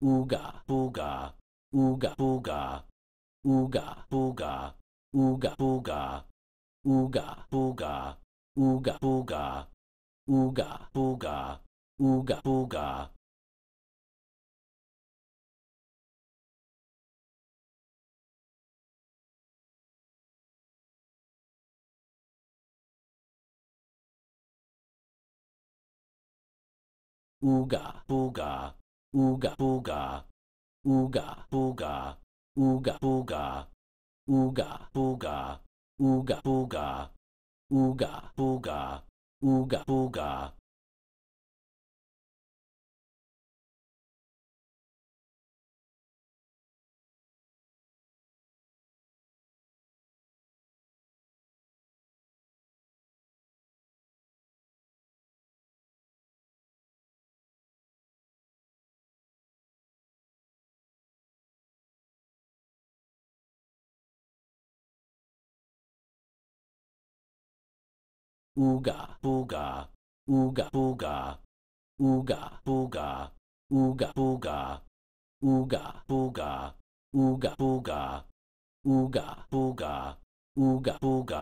Uga booga, uga booga, uga booga, uga booga, uga booga, uga booga, uga booga, uga booga. uga booga. Ooga booga. Ooga booga. Ooga booga. Ooga booga. Ooga booga. Ooga booga. Ooga booga. Ooga, booga, ooga, booga, ooga, booga, ooga, booga, ooga, booga, ooga, booga, ooga, booga, ooga, booga.